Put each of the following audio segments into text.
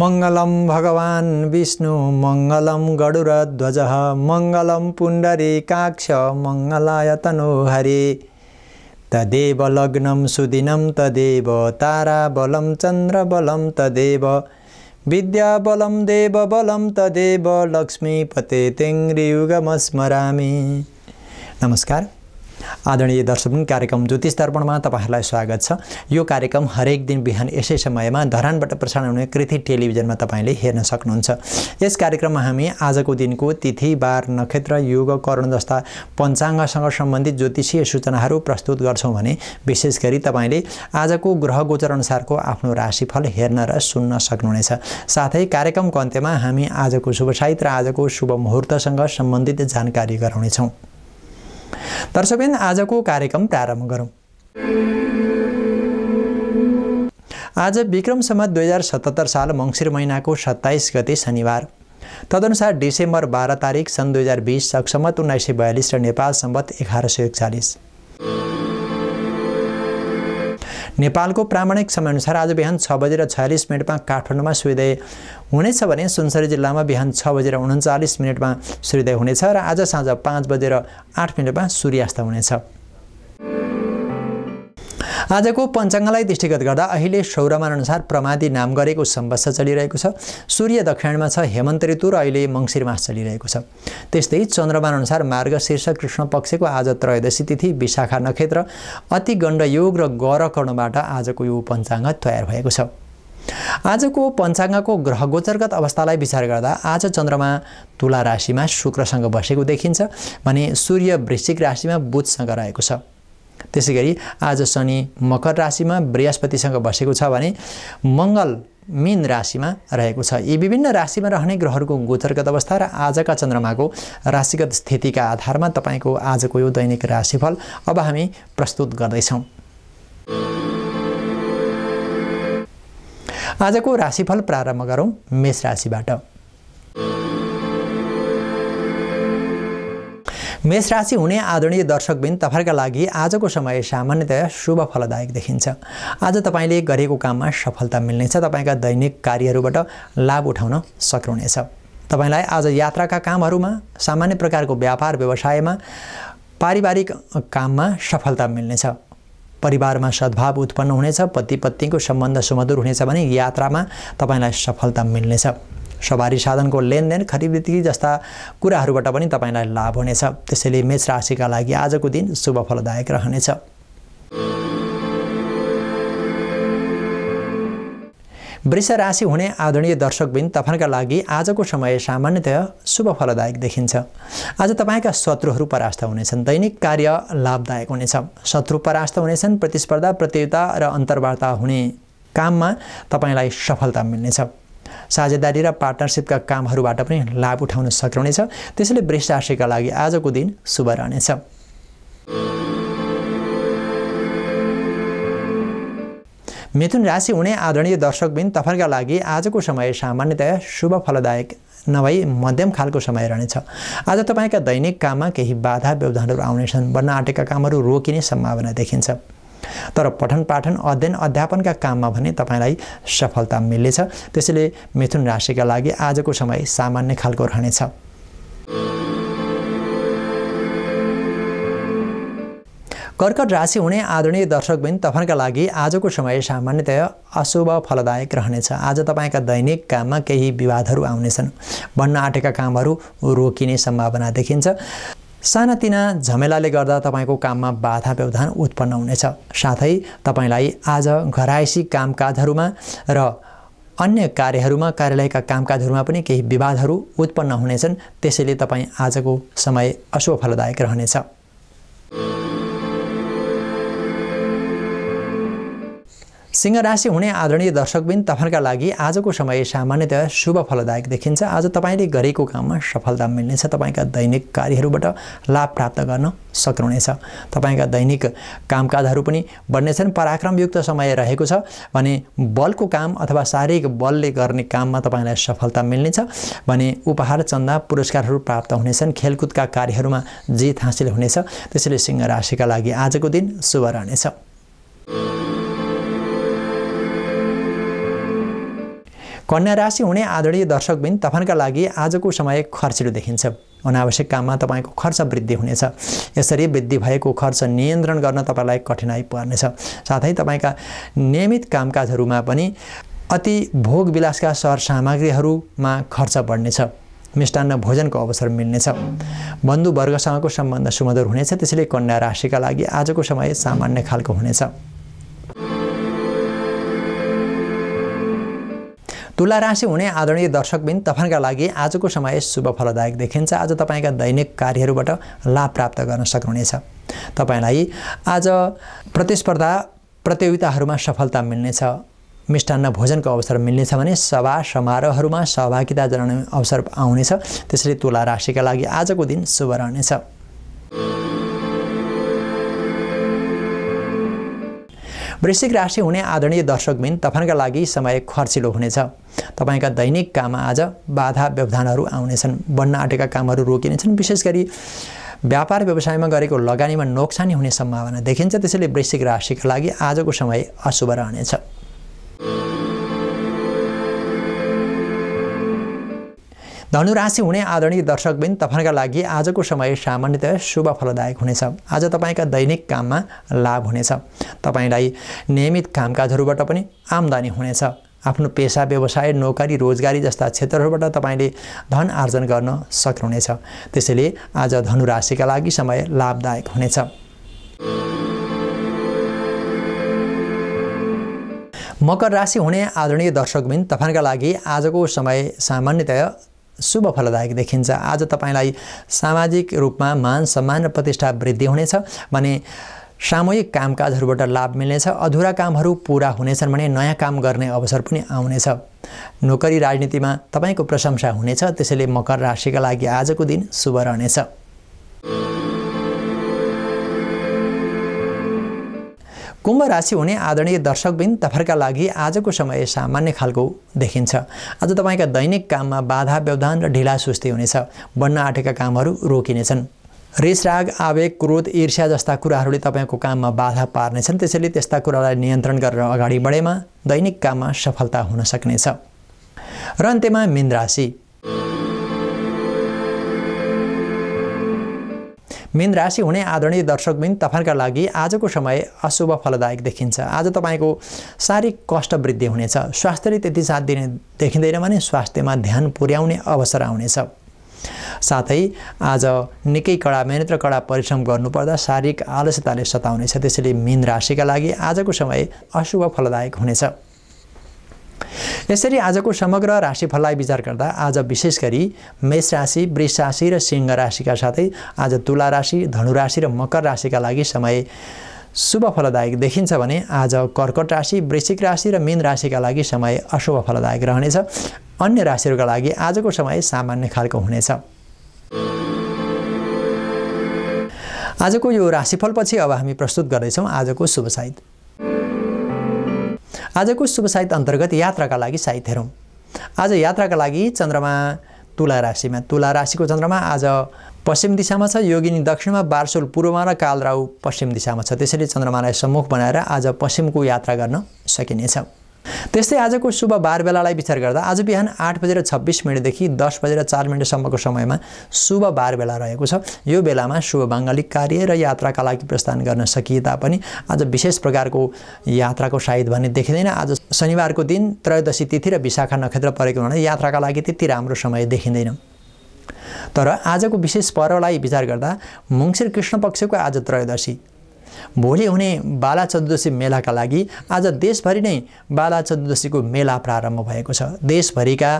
मङ्गलम भगवान् विष्णु मङ्गलम ध्वज मङ्गलम काक्ष मङ्गलाय तनोहरे तदेव लग्नम सुदिनं तदेव तारा चन्द्र बलम तदेव देव बलम तदेव लक्ष्मीपते तेङ्ग्रियुगमस्मरामि नमस्कार आदरणीय दर्शक कार्यक्रम ज्योतिष दर्पणमा तपाईँहरूलाई स्वागत छ यो कार्यक्रम हरेक दिन बिहान यसै समयमा धरानबाट प्रसारण हुने कृति टेलिभिजनमा तपाईँले हेर्न सक्नुहुन्छ यस कार्यक्रममा हामी आजको दिनको तिथि बार नक्षत्र योग करण जस्ता पञ्चाङ्गसँग सम्बन्धित ज्योतिषीय सूचनाहरू प्रस्तुत गर्छौँ भने विशेष गरी तपाईँले आजको ग्रह गोचरअनुसारको आफ्नो राशिफल हेर्न र सुन्न सक्नुहुनेछ साथै कार्यक्रमको अन्त्यमा हामी आजको शुभ साहित्य र आजको शुभ मुहुर्तसँग सम्बन्धित जानकारी गराउनेछौँ दर्शकबिन आजको कार्यक्रम प्रारम्भ गरौँ आज विक्रम सम्म दुई हजार सतहत्तर साल मङ्सिर महिनाको सत्ताइस गते शनिबार तदनुसार डिसेम्बर बाह्र तारिक सन् दुई हजार बिस सकसम्मत उन्नाइस सय बयालिस र नेपाल सम्बत एघार सय एकचालिस नेपालको प्रामाणिक समयअनुसार आज बिहान छ बजेर छयालिस मिनटमा काठमाडौँमा सूर्योदय हुनेछ भने सुनसरी जिल्लामा बिहान छ बजेर उन्चालिस मिनटमा सूर्योदय हुनेछ र आज साँझ पाँच बजेर आठ मिनटमा सूर्यास्त हुनेछ आजको पञ्चाङ्गलाई दृष्टिगत गर्दा अहिले सौरमान अनुसार प्रमादी नाम गरेको सम्वत्स चलिरहेको छ सूर्य दक्षिणमा छ हेमन्त ऋतु र अहिले मङ्सिर मास चलिरहेको छ त्यस्तै चन्द्रमानअनुसार मार्ग शीर्ष कृष्ण पक्षको आज त्रयोदशी तिथि विशाखा नक्षत्र गण्ड योग र गौरकर्णबाट आजको यो पञ्चाङ्ग तयार भएको छ आजको पञ्चाङ्गको ग्रह गोचरगत अवस्थालाई विचार गर्दा आज चन्द्रमा तुला राशिमा शुक्रसँग बसेको देखिन्छ भने सूर्य वृश्चिक राशिमा बुधसँग रहेको छ त्यसै गरी आज शनि मकर राशिमा बृहस्पतिसँग बसेको छ भने मङ्गल मीन राशिमा रहेको छ यी विभिन्न राशिमा रहने ग्रहहरूको गोचरगत अवस्था र आजका चन्द्रमाको राशिगत स्थितिका आधारमा तपाईँको आजको यो दैनिक राशिफल अब हामी प्रस्तुत गर्दैछौँ आजको राशिफल प्रारम्भ गरौँ मेष राशिबाट मेष राशि हुने आदरणीय दर्शकबिन तपाईँहरूका लागि आजको समय सामान्यतया शुभ फलदायक देखिन्छ आज तपाईँले गरेको काममा सफलता मिल्नेछ तपाईँका दैनिक कार्यहरूबाट लाभ उठाउन सक्नुहुनेछ तपाईँलाई आज यात्राका कामहरूमा सामान्य प्रकारको व्यापार व्यवसायमा पारिवारिक काममा सफलता मिल्नेछ परिवारमा सद्भाव उत्पन्न हुनेछ पति पत्नीको सम्बन्ध सुमधुर हुनेछ भने यात्रामा तपाईँलाई सफलता मिल्नेछ सवारी साधनको लेनदेन खरिद बिक्री जस्ता कुराहरूबाट पनि तपाईँलाई लाभ हुनेछ त्यसैले मेष राशिका लागि आजको दिन शुभ फलदायक रहनेछ वृष राशि हुने आदरणीय दर्शकबिन तपाईँका लागि आजको समय सामान्यतया शुभ फलदायक देखिन्छ आज तपाईँका शत्रुहरू परास्त हुनेछन् दैनिक कार्य लाभदायक हुनेछ शत्रु परास्त हुनेछन् प्रतिस्पर्धा प्रतियोगिता र अन्तर्वार्ता हुने काममा तपाईँलाई सफलता मिल्नेछ साझेदारी र पार्टनरसिपका कामहरूबाट पनि लाभ उठाउन सक्नुहुनेछ त्यसैले वृष राशिका लागि आजको दिन शुभ रहनेछ मिथुन राशि हुने आदरणीय दर्शकबिन तपाईँका लागि आजको समय सामान्यतया शुभ फलदायक नभई मध्यम खालको समय रहनेछ आज तपाईँका दैनिक काममा केही बाधा व्यवधानहरू आउनेछन् बन्न आँटेका कामहरू रोकिने सम्भावना देखिन्छ तर पठन पाठन अध्ययन अध्यापनका काममा भने तपाईँलाई सफलता मिल्नेछ त्यसैले मिथुन राशिका लागि आजको समय सामान्य खालको रहनेछ कर्कट राशि हुने आदरणीय दर्शकबिन तपाईँका लागि आजको समय सामान्यतया अशुभ फलदायक रहनेछ आज तपाईँका दैनिक काममा केही विवादहरू आउनेछन् भन्न आँटेका कामहरू रोकिने सम्भावना देखिन्छ सानातिना झमेलाले गर्दा तपाईँको काममा बाधा व्यवधान उत्पन्न हुनेछ साथै तपाईँलाई आज घरायसी कामकाजहरूमा र अन्य कार्यहरूमा कार्यालयका कामकाजहरूमा पनि केही विवादहरू उत्पन्न हुनेछन् त्यसैले तपाईँ आजको समय फलदायक रहनेछ सिंह राशि हुने आदरणीय दर्शकबिन तपाईँहरूका लागि आजको समय सामान्यतया शुभ फलदायक देखिन्छ आज तपाईँले गरेको काममा सफलता मिल्नेछ तपाईँका दैनिक कार्यहरूबाट लाभ प्राप्त गर्न सक्नुहुनेछ तपाईँका दैनिक कामकाजहरू पनि बढ्नेछन् पराक्रमयुक्त समय रहेको छ भने बलको काम अथवा शारीरिक बलले गर्ने काममा तपाईँलाई सफलता मिल्नेछ भने उपहार चन्दा पुरस्कारहरू प्राप्त हुनेछन् खेलकुदका कार्यहरूमा जित हासिल हुनेछ त्यसैले सिंह राशिका लागि आजको दिन शुभ रहनेछ कन्या राशि हुने आदरणीय दर्शकबिन तपाईँका लागि आजको समय खर्चिलो देखिन्छ अनावश्यक काममा तपाईँको खर्च वृद्धि हुनेछ यसरी वृद्धि भएको खर्च नियन्त्रण गर्न तपाईँलाई कठिनाई पर्नेछ साथै तपाईँका नियमित कामकाजहरूमा पनि अति भोग विलासका सर सामग्रीहरूमा खर्च बढ्नेछ मिष्टान्न भोजनको अवसर मिल्नेछ बन्धुवर्गसँगको सम्बन्ध सुमधुर हुनेछ त्यसैले कन्या राशिका लागि आजको समय सामान्य खालको हुनेछ तुला राशि हुने आदरणीय दर्शकबिन तपाईँका लागि आजको समय शुभ फलदायक देखिन्छ आज तपाईँका दैनिक कार्यहरूबाट लाभ प्राप्त गर्न सक्नुहुनेछ तपाईँलाई आज प्रतिस्पर्धा प्रतियोगिताहरूमा सफलता मिल्नेछ मिष्टान्न भोजनको अवसर मिल्नेछ भने सभा समारोहहरूमा सहभागिता जनाउने अवसर आउनेछ त्यसरी तुला राशिका लागि आजको दिन शुभ रहनेछ वृश्चिक राशि हुने आदरणीय दर्शकबिन तपाईँका लागि समय खर्चिलो हुनेछ तपाईँका दैनिक काममा आज बाधा व्यवधानहरू आउनेछन् बन्न आँटेका कामहरू रोकिनेछन् विशेष गरी व्यापार व्यवसायमा गरेको लगानीमा नोक्सानी हुने सम्भावना देखिन्छ त्यसैले वृश्चिक राशिका लागि आजको समय अशुभ रहनेछ धनु राशि हुने आदरणीय दर्शकबिन तपाईँका लागि आजको समय सामान्यतया शुभ फलदायक हुनेछ आज तपाईँका दैनिक काममा लाभ हुनेछ तपाईँलाई नियमित कामकाजहरूबाट पनि आम्दानी हुनेछ आफ्नो पेसा व्यवसाय नोकरी रोजगारी जस्ता क्षेत्रहरूबाट तपाईँले धन आर्जन गर्न सक्नुहुनेछ त्यसैले आज धनुराशिका लागि समय लाभदायक हुनेछ मकर राशि हुने आदरणीय दर्शकबिन तपाईँका लागि आजको समय सामान्यतया शुभ फलदायक देखिन्छ आज तपाईँलाई सामाजिक रूपमा मान सम्मान र प्रतिष्ठा वृद्धि हुनेछ भने सामूहिक कामकाजहरूबाट लाभ मिल्नेछ अधुरा कामहरू पुरा हुनेछन् भने नयाँ काम गर्ने अवसर पनि आउनेछ नोकरी राजनीतिमा तपाईँको प्रशंसा हुनेछ त्यसैले मकर राशिका लागि आजको दिन शुभ रहनेछ कुम्भ राशि हुने आदरणीय दर्शकबिन तपाईँहरूका लागि आजको समय सामान्य खालको देखिन्छ आज तपाईँका दैनिक काममा बाधा व्यवधान र ढिला सुस्ती हुनेछ बन्न आँटेका कामहरू रोकिनेछन् रेसराग आवेग क्रोध ईर्ष्या जस्ता कुराहरूले तपाईँको काममा बाधा पार्नेछन् त्यसैले त्यस्ता कुरालाई नियन्त्रण गरेर अगाडि बढेमा दैनिक काममा सफलता हुन सक्नेछ र अन्त्यमा मिन राशि मीन राशि हुने आदरणीय दर्शकबिन तपाईँहरूका लागि आजको समय अशुभ फलदायक देखिन्छ आज तपाईँको शारीरिक कष्ट वृद्धि हुनेछ स्वास्थ्यले त्यति साथ दिने देखिँदैन भने स्वास्थ्यमा ध्यान पुर्याउने अवसर आउनेछ साथै आज निकै कडा मेहनत र कडा परिश्रम गर्नुपर्दा शारीरिक आलस्यताले सताउनेछ त्यसैले मीन राशिका लागि आजको समय अशुभ फलदायक हुनेछ यसरी आजको समग्र राशिफललाई विचार गर्दा आज विशेष गरी मेष राशि वृष राशि र सिंह राशिका साथै आज तुला राशि धनु राशि र मकर राशिका लागि समय शुभ फलदायक देखिन्छ भने आज कर्कट राशि वृश्चिक राशि र मीन राशिका लागि समय अशुभ फलदायक रहनेछ अन्य राशिहरूका लागि आजको समय सामान्य खालको हुनेछ आजको यो राशिफलपछि अब हामी प्रस्तुत गर्दैछौँ आजको शुभ साइत आजको शुभ साहित्य अन्तर्गत यात्राका लागि साहित्य हेरौँ आज यात्राका लागि चन्द्रमा तुला राशिमा तुला राशिको चन्द्रमा आज पश्चिम दिशामा छ योगिनी दक्षिणमा बारसोल पूर्वमा र कालराउ पश्चिम दिशामा छ त्यसैले चन्द्रमालाई सम्मुख बनाएर आज पश्चिमको यात्रा गर्न सकिनेछ त्यस्तै आजको शुभ बार बेलालाई विचार गर्दा आज बिहान आठ बजेर छब्बिस मिनटदेखि दस बजेर चार मिनटसम्मको समयमा शुभ बार बेला रहेको छ यो बेलामा शुभ माङ्गलिक कार्य र यात्राका लागि प्रस्थान गर्न सकिए तापनि आज विशेष प्रकारको यात्राको सायद भन्ने देखिँदैन आज शनिबारको दिन त्रयोदशी तिथि र विशाखा नक्षत्र परेको हुनाले यात्राका लागि त्यति राम्रो समय देखिँदैन तर आजको विशेष पर्वलाई विचार गर्दा मङ्सिर कृष्ण पक्षको आज त्रयोदशी भोलि हुने बाला चतुर्दशी मेलाका लागि आज देशभरि नै बाला चतुर्दशीको मेला प्रारम्भ भएको छ देशभरिका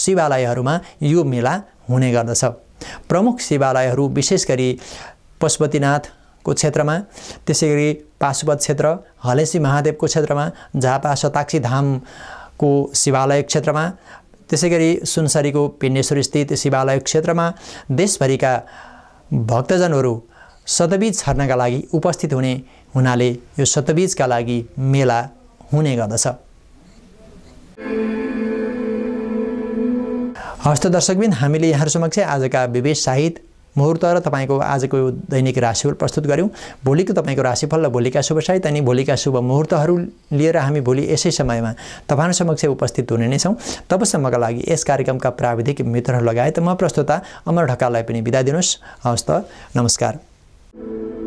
शिवालयहरूमा यो मेला हुने गर्दछ प्रमुख शिवालयहरू विशेष गरी पशुपतिनाथको क्षेत्रमा त्यसै गरी पाशुपत क्षेत्र हलेसी महादेवको क्षेत्रमा झापा सताक्षी धामको शिवालय क्षेत्रमा त्यसै गरी सुनसरीको पिण्डेश्वर स्थित शिवालय क्षेत्रमा देशभरिका भक्तजनहरू शतबीज छर्नका लागि उपस्थित हुने हुनाले यो शतबीजका लागि मेला हुने गर्दछ हस्त दर्शकबिन हामीले यहाँहरू समक्ष आजका विवेश साहित्य मुहुर्त र तपाईँको आजको यो दैनिक राशिफल प्रस्तुत गऱ्यौँ भोलिको तपाईँको राशिफल र भोलिका शुभ साहित्य अनि भोलिका शुभ मुहुर्तहरू लिएर हामी भोलि यसै समयमा तपाईँहरू समक्ष उपस्थित हुने नै छौँ तबसम्मका लागि यस कार्यक्रमका प्राविधिक मित्रहरू लगायत म प्रस्तुता अमर ढकाललाई पनि बिदा दिनुहोस् हस्त नमस्कार Thank you.